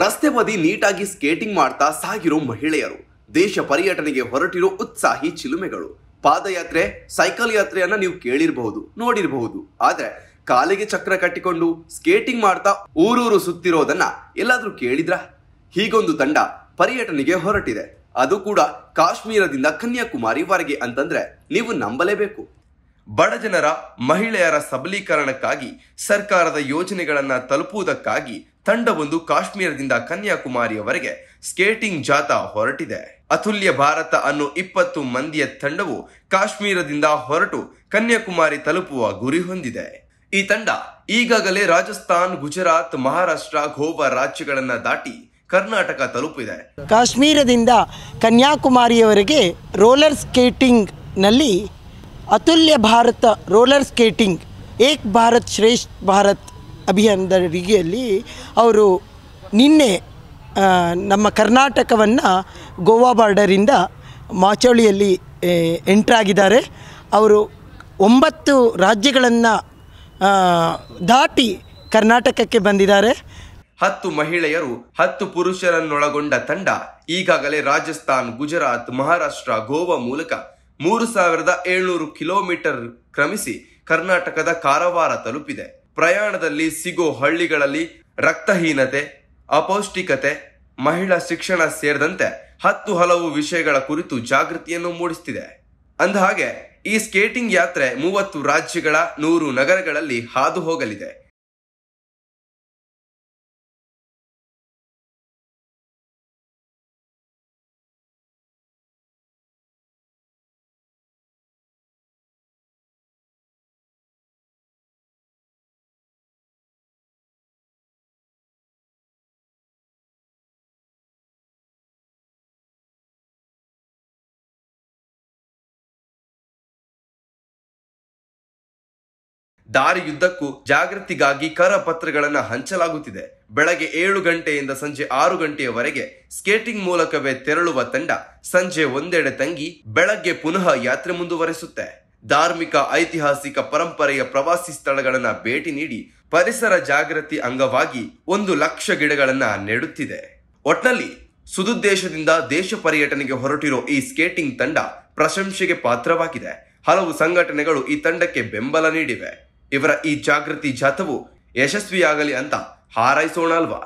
ರಸ್ತೆ ಬದಿ ನೀಟಾಗಿ ಸ್ಕೇಟಿಂಗ್ ಮಾಡ್ತಾ ಸಾಗಿರೋ ಮಹಿಳೆಯರು ದೇಶ ಪರ್ಯಟನೆಗೆ ಹೊರಟಿರೋ ಉತ್ಸಾಹಿ ಚಿಲುಮೆಗಳು ಪಾದಯಾತ್ರೆ ಸೈಕಲ್ ಯಾತ್ರೆಯನ್ನ ನೀವು ಕೇಳಿರಬಹುದು ನೋಡಿರಬಹುದು ಆದ್ರೆ ಕಾಲಿಗೆ ಚಕ್ರ ಕಟ್ಟಿಕೊಂಡು ಸ್ಕೇಟಿಂಗ್ ಮಾಡ್ತಾ ಊರೂರು ಸುತ್ತಿರೋದನ್ನ ಎಲ್ಲಾದ್ರೂ ಕೇಳಿದ್ರ ಹೀಗೊಂದು ತಂಡ ಪರ್ಯಟನೆಗೆ ಹೊರಟಿದೆ ಅದು ಕೂಡ ಕಾಶ್ಮೀರದಿಂದ ಕನ್ಯಾಕುಮಾರಿವರೆಗೆ ಅಂತಂದ್ರೆ ನೀವು ನಂಬಲೇಬೇಕು ಬಡಜನರ ಮಹಿಳೆಯರ ಸಬಲೀಕರಣಕ್ಕಾಗಿ ಸರ್ಕಾರದ ಯೋಜನೆಗಳನ್ನು ತಲುಪುವುದಕ್ಕಾಗಿ ತಂಡವೊಂದು ಕಾಶ್ಮೀರದಿಂದ ಕನ್ಯಾಕುಮಾರಿಯವರೆಗೆ ಸ್ಕೇಟಿಂಗ್ ಜಾಥಾ ಹೊರಟಿದೆ ಅತುಲ್ಯ ಭಾರತ ಅನ್ನು ಇಪ್ಪತ್ತು ಮಂದಿಯ ತಂಡವು ಕಾಶ್ಮೀರದಿಂದ ಹೊರಟು ಕನ್ಯಾಕುಮಾರಿ ತಲುಪುವ ಗುರಿ ಹೊಂದಿದೆ ಈ ತಂಡ ಈಗಾಗಲೇ ರಾಜಸ್ಥಾನ್ ಗುಜರಾತ್ ಮಹಾರಾಷ್ಟ್ರ ಗೋವಾ ರಾಜ್ಯಗಳನ್ನ ದಾಟಿ ಕರ್ನಾಟಕ ತಲುಪಿದೆ ಕಾಶ್ಮೀರದಿಂದ ಕನ್ಯಾಕುಮಾರಿಯವರೆಗೆ ರೋಲರ್ ಸ್ಕೇಟಿಂಗ್ ನಲ್ಲಿ ಅತುಲ್ಯ ಭಾರತ ರೋಲರ್ ಸ್ಕೇಟಿಂಗ್ ಏಕ್ ಭಾರತ್ ಶ್ರೇಷ್ಠ ಭಾರತ್ ಅಭಿಯಾನದ ಅವರು ನಿನ್ನೆ ನಮ್ಮ ಕರ್ನಾಟಕವನ್ನು ಗೋವಾ ಬಾರ್ಡರಿಂದ ಮಾಚೋಳಿಯಲ್ಲಿ ಎಂಟ್ರಾಗಿದ್ದಾರೆ ಅವರು ಒಂಬತ್ತು ರಾಜ್ಯಗಳನ್ನು ದಾಟಿ ಕರ್ನಾಟಕಕ್ಕೆ ಬಂದಿದ್ದಾರೆ ಹತ್ತು ಮಹಿಳೆಯರು ಹತ್ತು ಪುರುಷರನ್ನೊಳಗೊಂಡ ತಂಡ ಈಗಾಗಲೇ ರಾಜಸ್ಥಾನ್ ಗುಜರಾತ್ ಮಹಾರಾಷ್ಟ್ರ ಗೋವಾ ಮೂಲಕ ಮೂರು ಸಾವಿರದ ಏಳ್ನೂರು ಕಿಲೋಮೀಟರ್ ಕ್ರಮಿಸಿ ಕರ್ನಾಟಕದ ಕಾರವಾರ ತಲುಪಿದೆ ಪ್ರಯಾಣದಲ್ಲಿ ಸಿಗೋ ಹಳ್ಳಿಗಳಲ್ಲಿ ರಕ್ತಹೀನತೆ ಅಪೌಷ್ಟಿಕತೆ ಮಹಿಳಾ ಶಿಕ್ಷಣ ಸೇರಿದಂತೆ ಹತ್ತು ಹಲವು ವಿಷಯಗಳ ಕುರಿತು ಜಾಗೃತಿಯನ್ನು ಮೂಡಿಸುತ್ತಿದೆ ಅಂದಹಾಗೆ ಈ ಸ್ಕೇಟಿಂಗ್ ಯಾತ್ರೆ ಮೂವತ್ತು ರಾಜ್ಯಗಳ ನೂರು ನಗರಗಳಲ್ಲಿ ಹಾದು ಹೋಗಲಿದೆ ದಾರಿಯುದ್ದಕ್ಕೂ ಜಾಗೃತಿಗಾಗಿ ಕರಪತ್ರಗಳನ್ನು ಹಂಚಲಾಗುತ್ತಿದೆ ಬೆಳಗ್ಗೆ ಏಳು ಗಂಟೆಯಿಂದ ಸಂಜೆ ಆರು ಗಂಟೆಯವರೆಗೆ ಸ್ಕೇಟಿಂಗ್ ಮೂಲಕವೇ ತೆರಳುವ ತಂಡ ಸಂಜೆ ಒಂದೆಡೆ ತಂಗಿ ಬೆಳಗ್ಗೆ ಪುನಃ ಯಾತ್ರೆ ಮುಂದುವರೆಸುತ್ತೆ ಧಾರ್ಮಿಕ ಐತಿಹಾಸಿಕ ಪರಂಪರೆಯ ಪ್ರವಾಸಿ ಸ್ಥಳಗಳನ್ನ ಭೇಟಿ ನೀಡಿ ಪರಿಸರ ಜಾಗೃತಿ ಅಂಗವಾಗಿ ಒಂದು ಲಕ್ಷ ಗಿಡಗಳನ್ನ ನೆಡುತ್ತಿದೆ ಒಟ್ನಲ್ಲಿ ಸುದುದ್ದೇಶದಿಂದ ದೇಶ ಪರ್ಯಟನೆಗೆ ಹೊರಟಿರೋ ಈ ಸ್ಕೇಟಿಂಗ್ ತಂಡ ಪ್ರಶಂಸೆಗೆ ಪಾತ್ರವಾಗಿದೆ ಹಲವು ಸಂಘಟನೆಗಳು ಈ ತಂಡಕ್ಕೆ ಬೆಂಬಲ ನೀಡಿವೆ ಇವರ ಈ ಜಾಗೃತಿ ಜಾಥವು ಯಶಸ್ವಿಯಾಗಲಿ ಅಂತ ಹಾರೈಸೋಣಲ್ವಾ